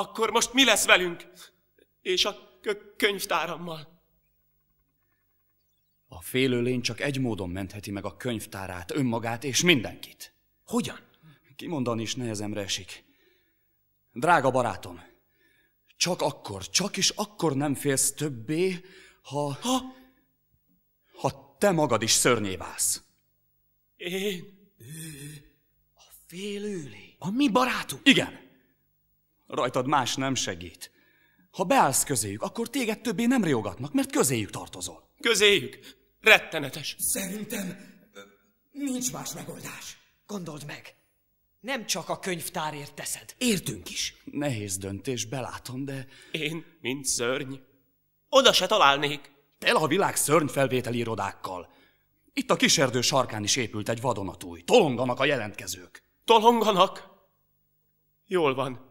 akkor most mi lesz velünk? És a könyvtárammal. A félőlény csak egy módon mentheti meg a könyvtárát, önmagát és mindenkit. Hogyan? Kimondani is nehezemre esik. Drága barátom, csak akkor, csak is akkor nem félsz többé, ha... Ha? Ha te magad is szörnyé válsz. Én? Ő, a félőlény. A mi barátunk? Igen. Rajtad más nem segít. Ha beállsz közéjük, akkor téged többé nem riogatnak, mert közéjük tartozol. Közéjük? Rettenetes. Szerintem nincs más megoldás. Gondold meg, nem csak a könyvtárért teszed. Értünk is. Nehéz döntés, belátom, de... Én, mint szörny, oda se találnék. Tel a világ felvételi irodákkal. Itt a kiserdő sarkán is épült egy vadonatúj. Tolonganak a jelentkezők. Tolonganak? Jól van.